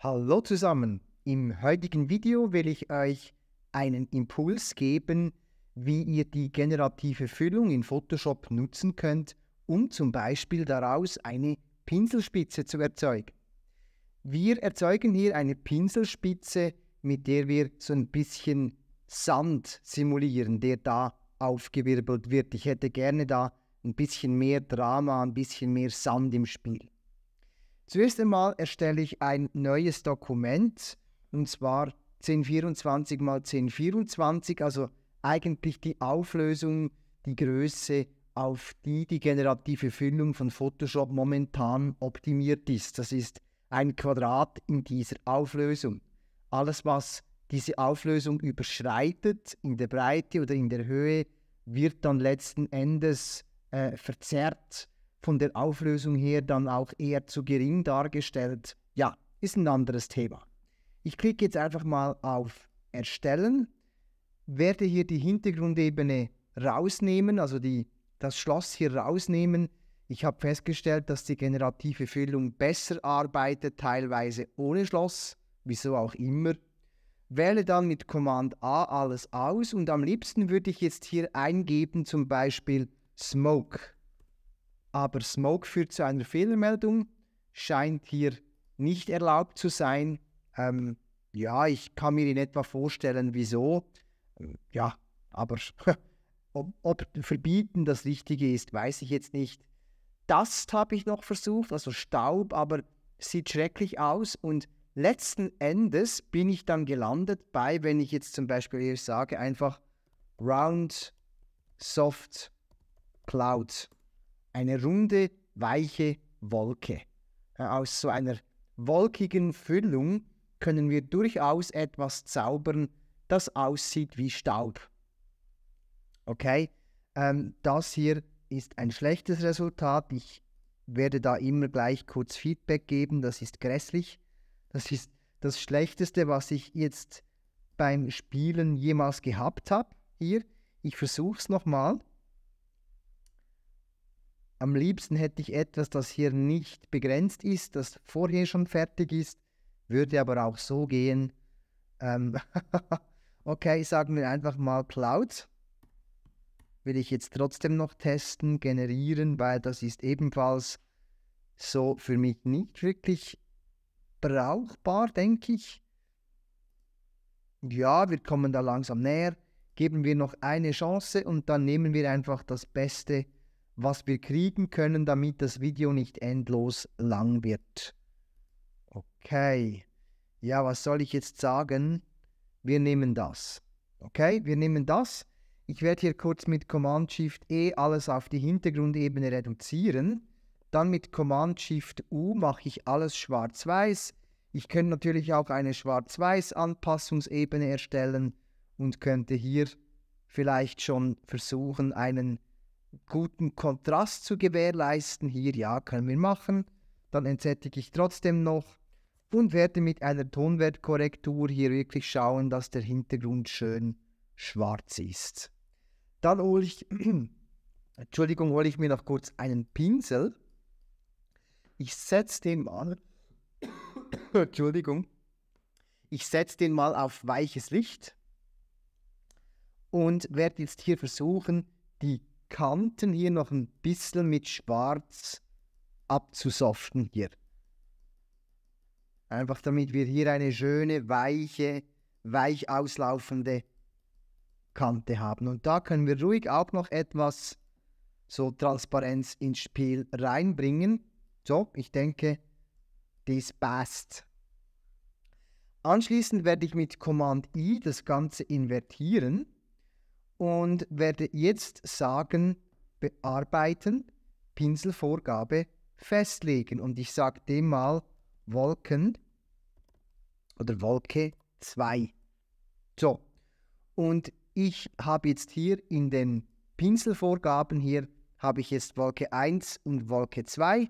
Hallo zusammen! Im heutigen Video will ich euch einen Impuls geben, wie ihr die generative Füllung in Photoshop nutzen könnt, um zum Beispiel daraus eine Pinselspitze zu erzeugen. Wir erzeugen hier eine Pinselspitze, mit der wir so ein bisschen Sand simulieren, der da aufgewirbelt wird. Ich hätte gerne da ein bisschen mehr Drama, ein bisschen mehr Sand im Spiel. Zuerst einmal erstelle ich ein neues Dokument und zwar 1024 mal 1024, also eigentlich die Auflösung, die Größe, auf die die generative Füllung von Photoshop momentan optimiert ist. Das ist ein Quadrat in dieser Auflösung. Alles, was diese Auflösung überschreitet in der Breite oder in der Höhe, wird dann letzten Endes äh, verzerrt von der Auflösung her dann auch eher zu gering dargestellt. Ja, ist ein anderes Thema. Ich klicke jetzt einfach mal auf Erstellen, werde hier die Hintergrundebene rausnehmen, also die, das Schloss hier rausnehmen. Ich habe festgestellt, dass die generative Füllung besser arbeitet, teilweise ohne Schloss, wieso auch immer. Wähle dann mit Command A alles aus und am liebsten würde ich jetzt hier eingeben, zum Beispiel Smoke aber Smoke führt zu einer Fehlermeldung, scheint hier nicht erlaubt zu sein. Ähm, ja, ich kann mir in etwa vorstellen, wieso. Ähm, ja, aber ob, ob verbieten das Richtige ist, weiß ich jetzt nicht. Dust habe ich noch versucht, also Staub, aber sieht schrecklich aus und letzten Endes bin ich dann gelandet bei, wenn ich jetzt zum Beispiel hier sage, einfach Round Soft Cloud eine runde, weiche Wolke. Äh, aus so einer wolkigen Füllung können wir durchaus etwas zaubern, das aussieht wie Staub. Okay, ähm, das hier ist ein schlechtes Resultat. Ich werde da immer gleich kurz Feedback geben. Das ist grässlich. Das ist das Schlechteste, was ich jetzt beim Spielen jemals gehabt habe. Hier, ich versuche es nochmal am liebsten hätte ich etwas, das hier nicht begrenzt ist, das vorher schon fertig ist, würde aber auch so gehen. Ähm okay, sagen wir einfach mal Cloud. Will ich jetzt trotzdem noch testen, generieren, weil das ist ebenfalls so für mich nicht wirklich brauchbar, denke ich. Ja, wir kommen da langsam näher. Geben wir noch eine Chance und dann nehmen wir einfach das Beste was wir kriegen können, damit das Video nicht endlos lang wird. Okay. Ja, was soll ich jetzt sagen? Wir nehmen das. Okay, wir nehmen das. Ich werde hier kurz mit Command Shift E alles auf die Hintergrundebene reduzieren. Dann mit Command Shift U mache ich alles schwarz-weiß. Ich könnte natürlich auch eine schwarz-weiß Anpassungsebene erstellen und könnte hier vielleicht schon versuchen, einen guten Kontrast zu gewährleisten. Hier, ja, können wir machen. Dann entsättige ich trotzdem noch und werde mit einer Tonwertkorrektur hier wirklich schauen, dass der Hintergrund schön schwarz ist. Dann hole ich, Entschuldigung, hole ich mir noch kurz einen Pinsel. Ich setze den mal, Entschuldigung, ich setze den mal auf weiches Licht und werde jetzt hier versuchen, die Kanten hier noch ein bisschen mit Schwarz abzusoften hier. Einfach damit wir hier eine schöne, weiche, weich auslaufende Kante haben. Und da können wir ruhig auch noch etwas so Transparenz ins Spiel reinbringen. So, ich denke, das passt. Anschließend werde ich mit Command I das Ganze invertieren und werde jetzt sagen, bearbeiten, Pinselvorgabe festlegen. Und ich sage dem mal Wolken oder Wolke 2. So, und ich habe jetzt hier in den Pinselvorgaben hier habe ich jetzt Wolke 1 und Wolke 2,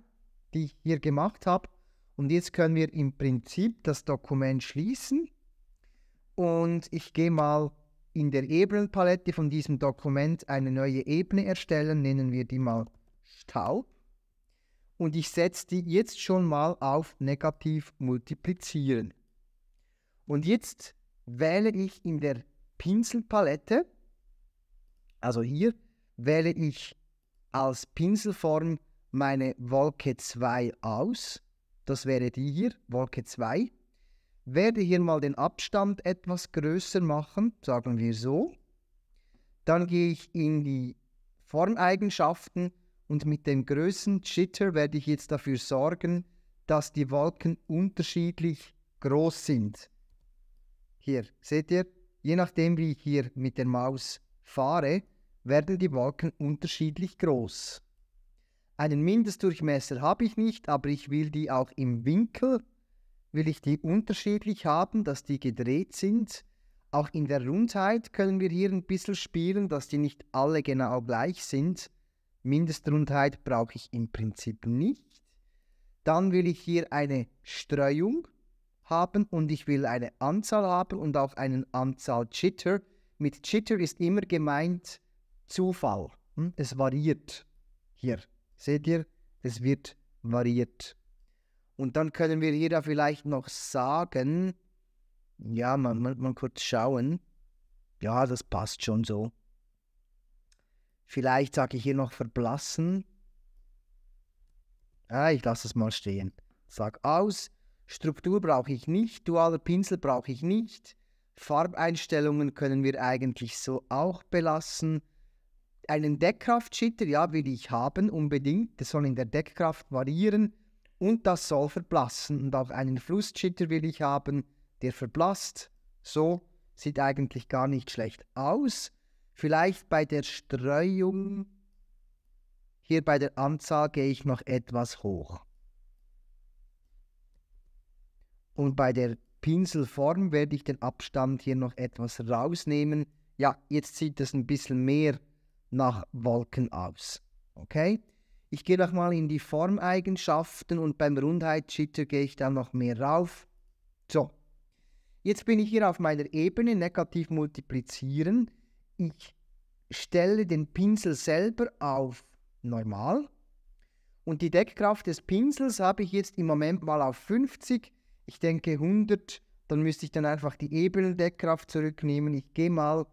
die ich hier gemacht habe. Und jetzt können wir im Prinzip das Dokument schließen. Und ich gehe mal in der Ebenenpalette von diesem Dokument eine neue Ebene erstellen, nennen wir die mal Stau. Und ich setze die jetzt schon mal auf negativ multiplizieren. Und jetzt wähle ich in der Pinselpalette, also hier, wähle ich als Pinselform meine Wolke 2 aus. Das wäre die hier, Wolke 2 werde hier mal den Abstand etwas größer machen, sagen wir so. Dann gehe ich in die Formeigenschaften und mit dem Größen-Jitter werde ich jetzt dafür sorgen, dass die Wolken unterschiedlich groß sind. Hier, seht ihr, je nachdem wie ich hier mit der Maus fahre, werden die Wolken unterschiedlich groß. Einen Mindestdurchmesser habe ich nicht, aber ich will die auch im Winkel will ich die unterschiedlich haben, dass die gedreht sind. Auch in der Rundheit können wir hier ein bisschen spielen, dass die nicht alle genau gleich sind. Mindestrundheit brauche ich im Prinzip nicht. Dann will ich hier eine Streuung haben und ich will eine Anzahl haben und auch eine Anzahl Chitter. Mit Chitter ist immer gemeint Zufall. Hm, es variiert hier. Seht ihr? Es wird variiert. Und dann können wir jeder vielleicht noch sagen, ja, man, man, man kurz schauen. Ja, das passt schon so. Vielleicht sage ich hier noch verblassen. Ah, ich lasse es mal stehen. Sag aus. Struktur brauche ich nicht. Dualer Pinsel brauche ich nicht. Farbeinstellungen können wir eigentlich so auch belassen. Einen Deckkraft-Shitter, ja, will ich haben, unbedingt. Das soll in der Deckkraft variieren und das soll verblassen. Und auch einen Flussschitter will ich haben, der verblasst. So sieht eigentlich gar nicht schlecht aus. Vielleicht bei der Streuung, hier bei der Anzahl gehe ich noch etwas hoch. Und bei der Pinselform werde ich den Abstand hier noch etwas rausnehmen. Ja, jetzt sieht es ein bisschen mehr nach Wolken aus. Okay? Ich gehe nochmal in die Formeigenschaften und beim Rundheitsschitter gehe ich dann noch mehr rauf. So, jetzt bin ich hier auf meiner Ebene, negativ multiplizieren. Ich stelle den Pinsel selber auf normal. Und die Deckkraft des Pinsels habe ich jetzt im Moment mal auf 50. Ich denke 100, dann müsste ich dann einfach die Ebenendeckkraft zurücknehmen. Ich gehe mal,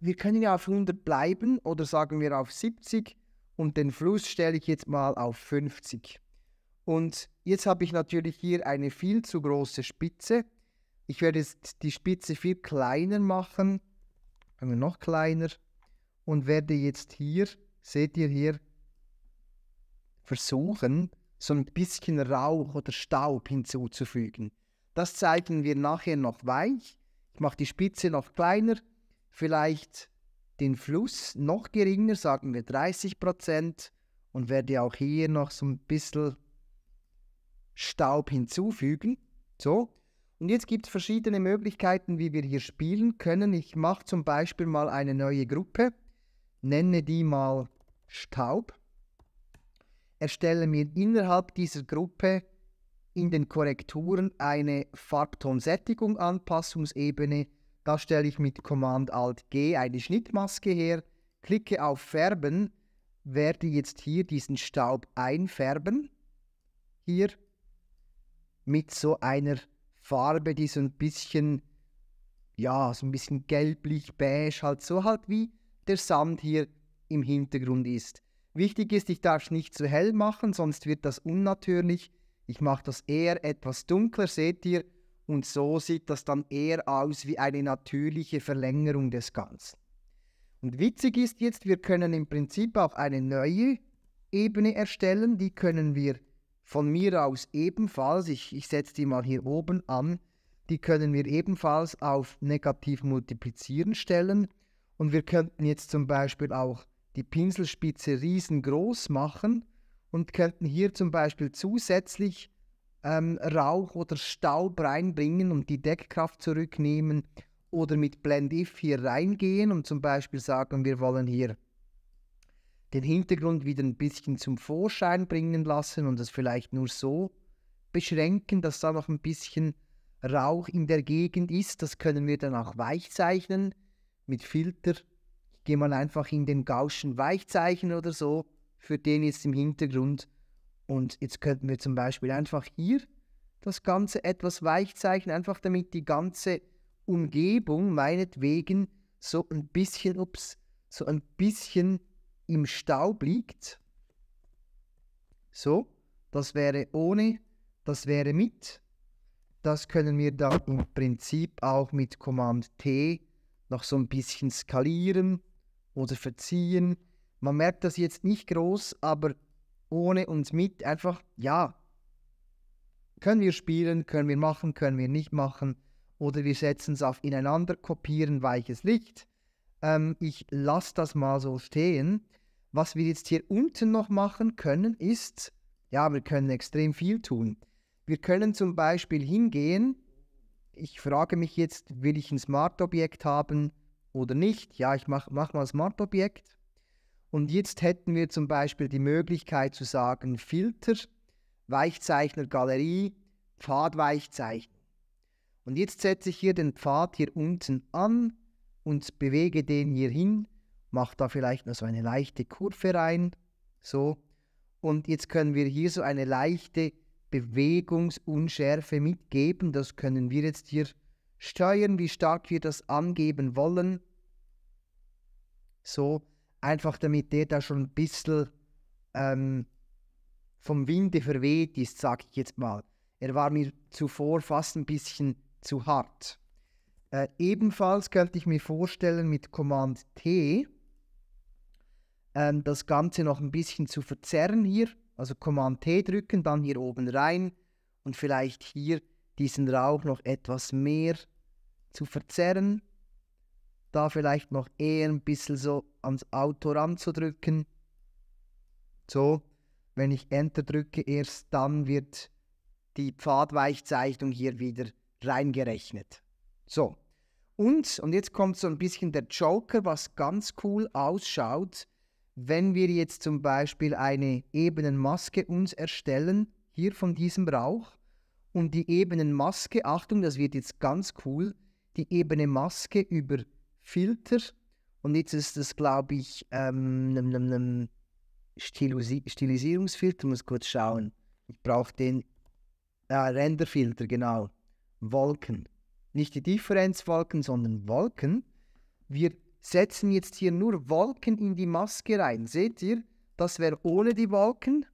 wir können ja auf 100 bleiben oder sagen wir auf 70 und den Fluss stelle ich jetzt mal auf 50. Und jetzt habe ich natürlich hier eine viel zu große Spitze. Ich werde jetzt die Spitze viel kleiner machen, also noch kleiner, und werde jetzt hier, seht ihr hier, versuchen, so ein bisschen Rauch oder Staub hinzuzufügen. Das zeichnen wir nachher noch weich. Ich mache die Spitze noch kleiner, vielleicht den Fluss noch geringer, sagen wir 30 Prozent, und werde auch hier noch so ein bisschen Staub hinzufügen. So. Und jetzt gibt es verschiedene Möglichkeiten, wie wir hier spielen können. Ich mache zum Beispiel mal eine neue Gruppe, nenne die mal Staub, erstelle mir innerhalb dieser Gruppe in den Korrekturen eine Farbtonsättigung Anpassungsebene da stelle ich mit Command Alt G eine Schnittmaske her, klicke auf Färben, werde jetzt hier diesen Staub einfärben. Hier mit so einer Farbe, die so ein bisschen, ja, so ein bisschen gelblich-beige, halt so halt wie der Sand hier im Hintergrund ist. Wichtig ist, ich darf es nicht zu hell machen, sonst wird das unnatürlich. Ich mache das eher etwas dunkler, seht ihr, und so sieht das dann eher aus wie eine natürliche Verlängerung des Ganzen. Und witzig ist jetzt, wir können im Prinzip auch eine neue Ebene erstellen, die können wir von mir aus ebenfalls, ich, ich setze die mal hier oben an, die können wir ebenfalls auf negativ multiplizieren stellen. Und wir könnten jetzt zum Beispiel auch die Pinselspitze riesengroß machen und könnten hier zum Beispiel zusätzlich ähm, Rauch oder Staub reinbringen und die Deckkraft zurücknehmen oder mit Blend-If hier reingehen und zum Beispiel sagen, wir wollen hier den Hintergrund wieder ein bisschen zum Vorschein bringen lassen und es vielleicht nur so beschränken, dass da noch ein bisschen Rauch in der Gegend ist. Das können wir dann auch weichzeichnen mit Filter. Ich gehe mal einfach in den Gauschen Weichzeichnen oder so. Für den jetzt im Hintergrund und jetzt könnten wir zum Beispiel einfach hier das Ganze etwas weichzeichnen, einfach damit die ganze Umgebung meinetwegen so ein bisschen, ups, so ein bisschen im Staub liegt. So, das wäre ohne, das wäre mit. Das können wir dann im Prinzip auch mit Command T noch so ein bisschen skalieren oder verziehen. Man merkt das jetzt nicht groß, aber ohne und mit einfach, ja, können wir spielen, können wir machen, können wir nicht machen oder wir setzen es auf ineinander, kopieren weiches Licht. Ähm, ich lasse das mal so stehen. Was wir jetzt hier unten noch machen können, ist, ja, wir können extrem viel tun. Wir können zum Beispiel hingehen, ich frage mich jetzt, will ich ein Smart-Objekt haben oder nicht? Ja, ich mache mach mal ein Smart-Objekt. Und jetzt hätten wir zum Beispiel die Möglichkeit zu sagen, Filter, Weichzeichner, Galerie, Pfadweichzeichner. Und jetzt setze ich hier den Pfad hier unten an und bewege den hier hin, mache da vielleicht noch so eine leichte Kurve rein, so. Und jetzt können wir hier so eine leichte Bewegungsunschärfe mitgeben. Das können wir jetzt hier steuern, wie stark wir das angeben wollen. So, einfach damit der da schon ein bisschen ähm, vom Winde verweht ist, sage ich jetzt mal. Er war mir zuvor fast ein bisschen zu hart. Äh, ebenfalls könnte ich mir vorstellen, mit Command T ähm, das Ganze noch ein bisschen zu verzerren hier. Also Command T drücken, dann hier oben rein und vielleicht hier diesen Rauch noch etwas mehr zu verzerren da vielleicht noch eher ein bisschen so ans Auto ranzudrücken. So, wenn ich Enter drücke, erst dann wird die Pfadweichzeichnung hier wieder reingerechnet. So. Und, und jetzt kommt so ein bisschen der Joker, was ganz cool ausschaut, wenn wir jetzt zum Beispiel eine Ebenenmaske uns erstellen, hier von diesem Rauch, und die Ebenenmaske, Achtung, das wird jetzt ganz cool, die ebene Maske über Filter. Und jetzt ist das, glaube ich, ähm, Stilisi Stilisierungsfilter. Muss kurz schauen. Ich brauche den äh, Renderfilter, genau. Wolken. Nicht die Differenzwolken, sondern Wolken. Wir setzen jetzt hier nur Wolken in die Maske rein. Seht ihr? Das wäre ohne die Wolken.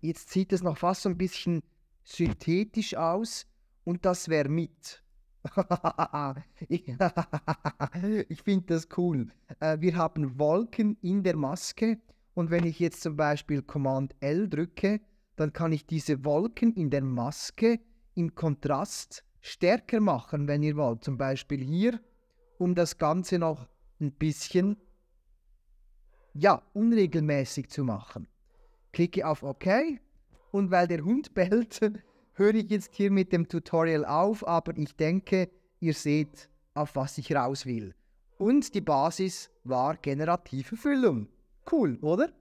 Jetzt sieht es noch fast so ein bisschen synthetisch aus. Und das wäre mit. ich finde das cool. Äh, wir haben Wolken in der Maske und wenn ich jetzt zum Beispiel Command L drücke, dann kann ich diese Wolken in der Maske im Kontrast stärker machen, wenn ihr wollt. Zum Beispiel hier, um das Ganze noch ein bisschen ja, unregelmäßig zu machen. Klicke auf OK und weil der Hund bellt, höre ich jetzt hier mit dem Tutorial auf, aber ich denke, ihr seht, auf was ich raus will. Und die Basis war generative Füllung. Cool, oder?